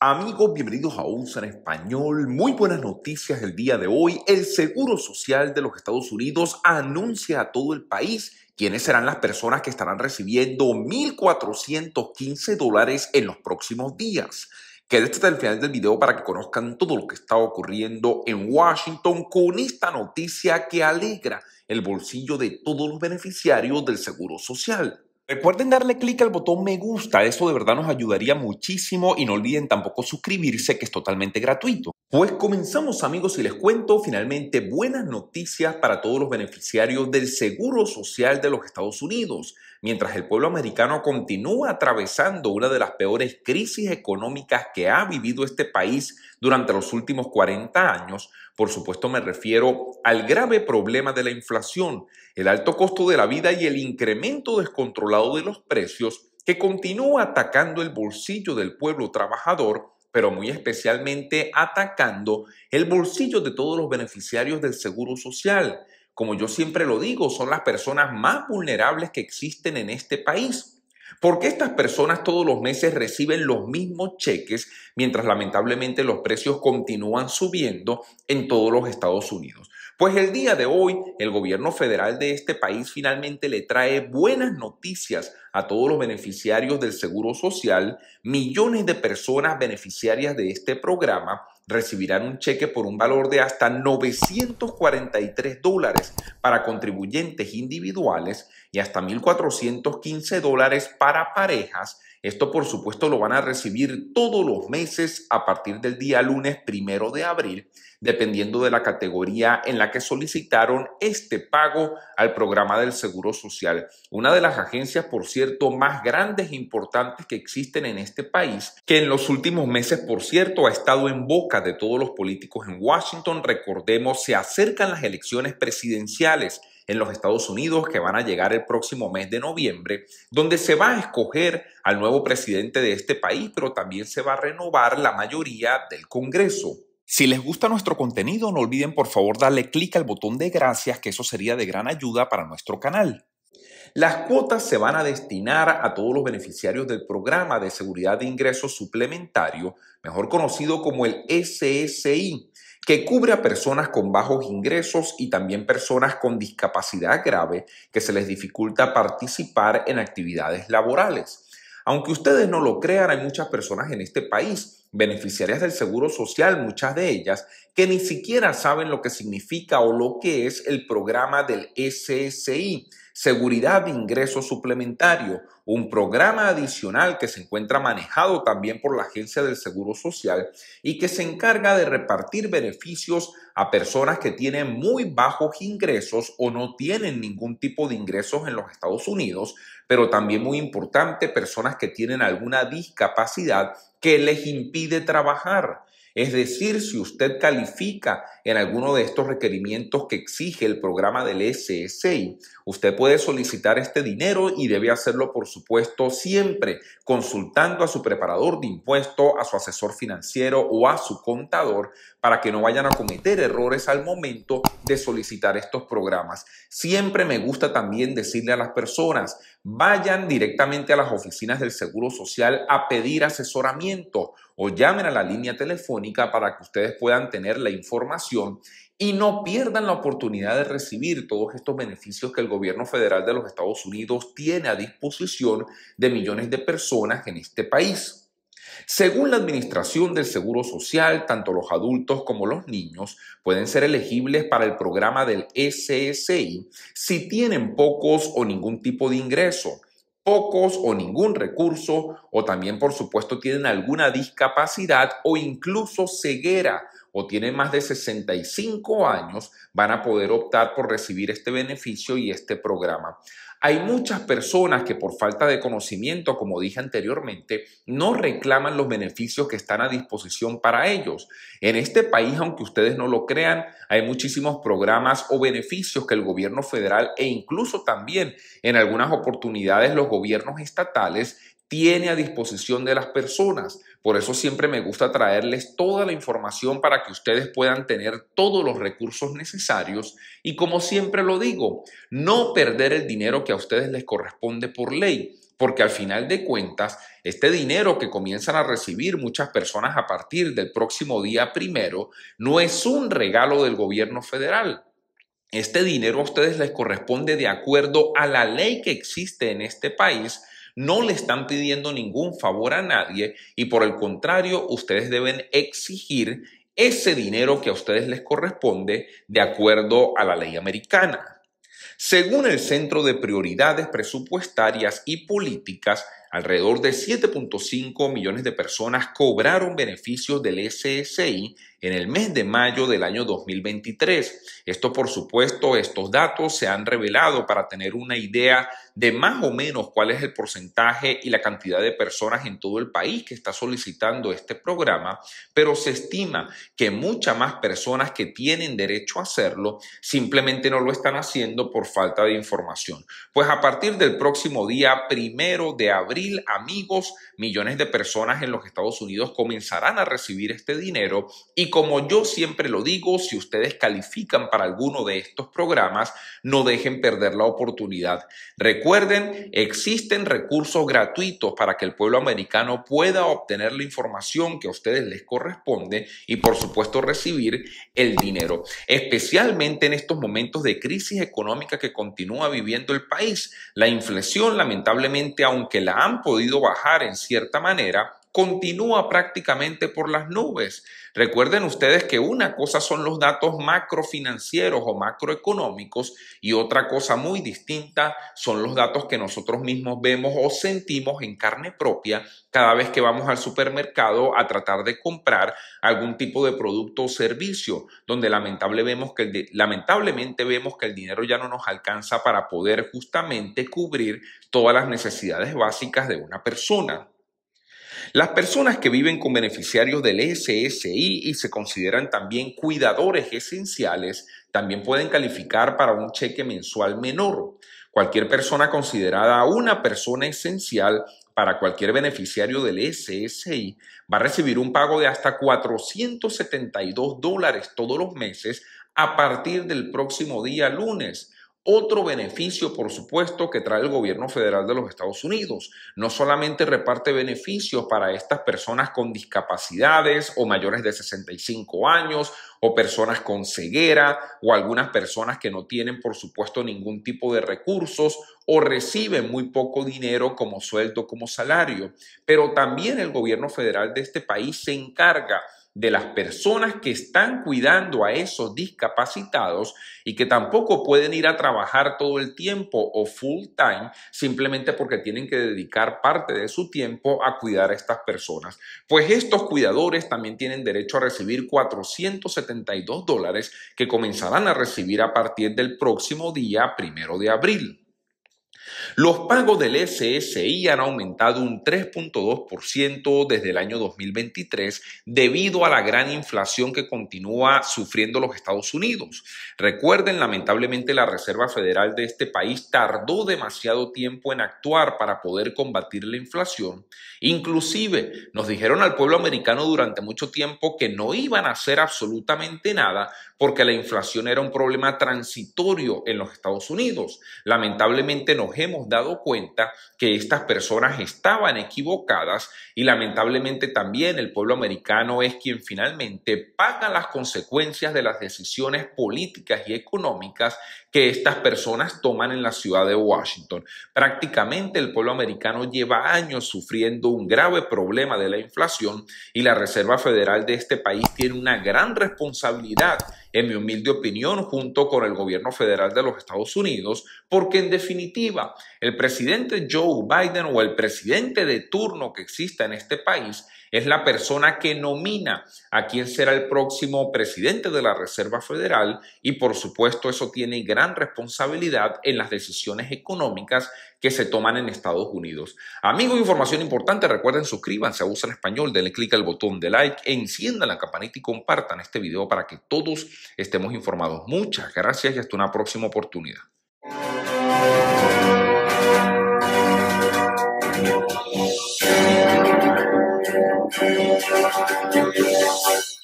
Amigos, bienvenidos a USA en Español. Muy buenas noticias el día de hoy. El Seguro Social de los Estados Unidos anuncia a todo el país quiénes serán las personas que estarán recibiendo 1.415 dólares en los próximos días. Quédate hasta el final del video para que conozcan todo lo que está ocurriendo en Washington con esta noticia que alegra el bolsillo de todos los beneficiarios del Seguro Social. Recuerden darle clic al botón me gusta, eso de verdad nos ayudaría muchísimo y no olviden tampoco suscribirse que es totalmente gratuito. Pues comenzamos amigos y les cuento finalmente buenas noticias para todos los beneficiarios del Seguro Social de los Estados Unidos mientras el pueblo americano continúa atravesando una de las peores crisis económicas que ha vivido este país durante los últimos 40 años, por supuesto me refiero al grave problema de la inflación, el alto costo de la vida y el incremento descontrolado de los precios que continúa atacando el bolsillo del pueblo trabajador pero muy especialmente atacando el bolsillo de todos los beneficiarios del Seguro Social, como yo siempre lo digo, son las personas más vulnerables que existen en este país. porque estas personas todos los meses reciben los mismos cheques mientras lamentablemente los precios continúan subiendo en todos los Estados Unidos? Pues el día de hoy el gobierno federal de este país finalmente le trae buenas noticias a todos los beneficiarios del Seguro Social, millones de personas beneficiarias de este programa recibirán un cheque por un valor de hasta 943 dólares para contribuyentes individuales y hasta 1.415 dólares para parejas. Esto por supuesto lo van a recibir todos los meses a partir del día lunes primero de abril, dependiendo de la categoría en la que solicitaron este pago al programa del Seguro Social. Una de las agencias, por cierto, más grandes e importantes que existen en este país, que en los últimos meses, por cierto, ha estado en boca de todos los políticos en Washington. Recordemos, se acercan las elecciones presidenciales en los Estados Unidos que van a llegar el próximo mes de noviembre, donde se va a escoger al nuevo presidente de este país, pero también se va a renovar la mayoría del Congreso. Si les gusta nuestro contenido, no olviden por favor darle clic al botón de gracias, que eso sería de gran ayuda para nuestro canal. Las cuotas se van a destinar a todos los beneficiarios del programa de seguridad de ingresos suplementario, mejor conocido como el SSI, que cubre a personas con bajos ingresos y también personas con discapacidad grave que se les dificulta participar en actividades laborales. Aunque ustedes no lo crean, hay muchas personas en este país beneficiarias del Seguro Social, muchas de ellas, que ni siquiera saben lo que significa o lo que es el programa del SSI, Seguridad de Ingreso Suplementario, un programa adicional que se encuentra manejado también por la Agencia del Seguro Social y que se encarga de repartir beneficios a personas que tienen muy bajos ingresos o no tienen ningún tipo de ingresos en los Estados Unidos, pero también muy importante, personas que tienen alguna discapacidad que les impide trabajar. Es decir, si usted califica en alguno de estos requerimientos que exige el programa del SSI, usted puede solicitar este dinero y debe hacerlo, por supuesto, siempre consultando a su preparador de impuestos, a su asesor financiero o a su contador para que no vayan a cometer errores al momento de solicitar estos programas. Siempre me gusta también decirle a las personas, vayan directamente a las oficinas del Seguro Social a pedir asesoramiento o llamen a la línea telefónica para que ustedes puedan tener la información y no pierdan la oportunidad de recibir todos estos beneficios que el gobierno federal de los Estados Unidos tiene a disposición de millones de personas en este país. Según la Administración del Seguro Social, tanto los adultos como los niños pueden ser elegibles para el programa del SSI si tienen pocos o ningún tipo de ingreso pocos o ningún recurso o también por supuesto tienen alguna discapacidad o incluso ceguera o tienen más de 65 años, van a poder optar por recibir este beneficio y este programa. Hay muchas personas que por falta de conocimiento, como dije anteriormente, no reclaman los beneficios que están a disposición para ellos. En este país, aunque ustedes no lo crean, hay muchísimos programas o beneficios que el gobierno federal e incluso también en algunas oportunidades los gobiernos estatales tiene a disposición de las personas. Por eso siempre me gusta traerles toda la información para que ustedes puedan tener todos los recursos necesarios y como siempre lo digo, no perder el dinero que a ustedes les corresponde por ley porque al final de cuentas, este dinero que comienzan a recibir muchas personas a partir del próximo día primero no es un regalo del gobierno federal. Este dinero a ustedes les corresponde de acuerdo a la ley que existe en este país no le están pidiendo ningún favor a nadie y por el contrario, ustedes deben exigir ese dinero que a ustedes les corresponde de acuerdo a la ley americana. Según el Centro de Prioridades Presupuestarias y Políticas, alrededor de 7.5 millones de personas cobraron beneficios del SSI en el mes de mayo del año 2023. Esto, por supuesto, estos datos se han revelado para tener una idea de más o menos cuál es el porcentaje y la cantidad de personas en todo el país que está solicitando este programa, pero se estima que muchas más personas que tienen derecho a hacerlo simplemente no lo están haciendo por falta de información. Pues a partir del próximo día primero de abril, amigos, millones de personas en los Estados Unidos comenzarán a recibir este dinero y como yo siempre lo digo, si ustedes califican para alguno de estos programas, no dejen perder la oportunidad. Recuerden, existen recursos gratuitos para que el pueblo americano pueda obtener la información que a ustedes les corresponde y por supuesto recibir el dinero, especialmente en estos momentos de crisis económica que continúa viviendo el país. La inflación lamentablemente, aunque la han podido bajar en cierta manera, continúa prácticamente por las nubes. Recuerden ustedes que una cosa son los datos macrofinancieros o macroeconómicos y otra cosa muy distinta son los datos que nosotros mismos vemos o sentimos en carne propia cada vez que vamos al supermercado a tratar de comprar algún tipo de producto o servicio, donde lamentablemente vemos que el dinero ya no nos alcanza para poder justamente cubrir todas las necesidades básicas de una persona. Las personas que viven con beneficiarios del SSI y se consideran también cuidadores esenciales también pueden calificar para un cheque mensual menor. Cualquier persona considerada una persona esencial para cualquier beneficiario del SSI va a recibir un pago de hasta 472 dólares todos los meses a partir del próximo día lunes otro beneficio, por supuesto, que trae el gobierno federal de los Estados Unidos. No solamente reparte beneficios para estas personas con discapacidades o mayores de 65 años o personas con ceguera o algunas personas que no tienen, por supuesto, ningún tipo de recursos o reciben muy poco dinero como sueldo, como salario. Pero también el gobierno federal de este país se encarga de las personas que están cuidando a esos discapacitados y que tampoco pueden ir a trabajar todo el tiempo o full time simplemente porque tienen que dedicar parte de su tiempo a cuidar a estas personas. Pues estos cuidadores también tienen derecho a recibir 472 dólares que comenzarán a recibir a partir del próximo día primero de abril. Los pagos del SSI han aumentado un 3.2% desde el año 2023 debido a la gran inflación que continúa sufriendo los Estados Unidos. Recuerden, lamentablemente la Reserva Federal de este país tardó demasiado tiempo en actuar para poder combatir la inflación. Inclusive nos dijeron al pueblo americano durante mucho tiempo que no iban a hacer absolutamente nada porque la inflación era un problema transitorio en los Estados Unidos. Lamentablemente nos hemos dado cuenta que estas personas estaban equivocadas y lamentablemente también el pueblo americano es quien finalmente paga las consecuencias de las decisiones políticas y económicas que estas personas toman en la ciudad de Washington. Prácticamente el pueblo americano lleva años sufriendo un grave problema de la inflación y la Reserva Federal de este país tiene una gran responsabilidad en mi humilde opinión, junto con el gobierno federal de los Estados Unidos, porque en definitiva, el presidente Joe Biden o el presidente de turno que exista en este país es la persona que nomina a quien será el próximo presidente de la Reserva Federal y por supuesto eso tiene gran responsabilidad en las decisiones económicas que se toman en Estados Unidos. Amigos, información importante, recuerden suscríbanse a Usa en Español, denle clic al botón de like, enciendan la campanita y compartan este video para que todos estemos informados. Muchas gracias y hasta una próxima oportunidad. Thank you.